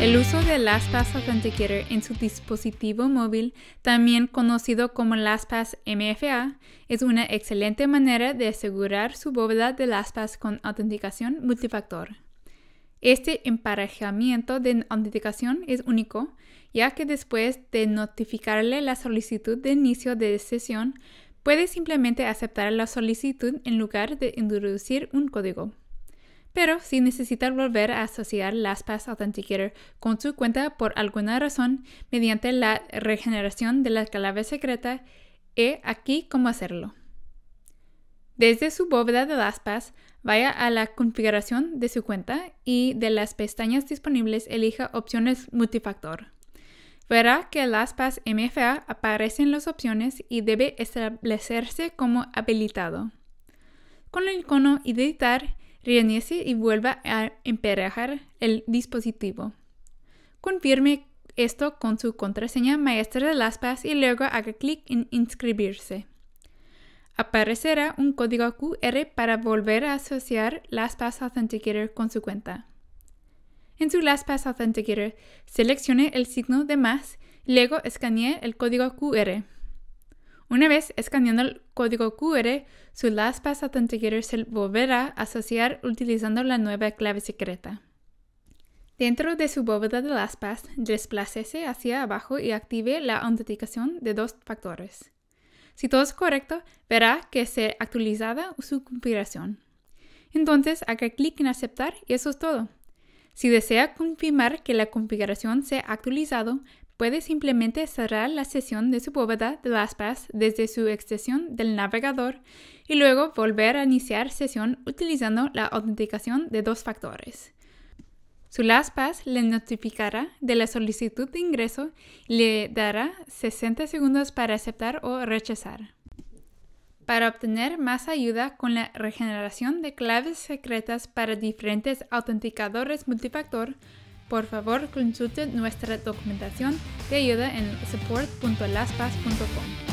El uso de LastPass Authenticator en su dispositivo móvil, también conocido como LastPass MFA, es una excelente manera de asegurar su bóveda de LastPass con autenticación multifactor. Este emparejamiento de autenticación es único, ya que después de notificarle la solicitud de inicio de sesión, puede simplemente aceptar la solicitud en lugar de introducir un código. Pero si necesita volver a asociar LastPass Authenticator con su cuenta por alguna razón mediante la regeneración de la clave secreta, he aquí cómo hacerlo. Desde su bóveda de LastPass, vaya a la configuración de su cuenta y de las pestañas disponibles elija opciones multifactor. Verá que LastPass MFA aparece en las opciones y debe establecerse como habilitado. Con el icono Editar reinicie y vuelva a emparejar el dispositivo. Confirme esto con su contraseña maestra de LastPass y luego haga clic en inscribirse. Aparecerá un código QR para volver a asociar LastPass Authenticator con su cuenta. En su LastPass Authenticator, seleccione el signo de más y luego escanee el código QR. Una vez escaneando el código QR, su LastPass Authenticator se volverá a asociar utilizando la nueva clave secreta. Dentro de su bóveda de LastPass, desplácese hacia abajo y active la autenticación de dos factores. Si todo es correcto, verá que se actualizado su configuración. Entonces, haga clic en aceptar y eso es todo. Si desea confirmar que la configuración se ha actualizado, puede simplemente cerrar la sesión de su bóveda de LastPass desde su extensión del navegador y luego volver a iniciar sesión utilizando la autenticación de dos factores. Su LastPass le notificará de la solicitud de ingreso y le dará 60 segundos para aceptar o rechazar. Para obtener más ayuda con la regeneración de claves secretas para diferentes autenticadores multifactor, por favor, consulte nuestra documentación de ayuda en support.laspas.com.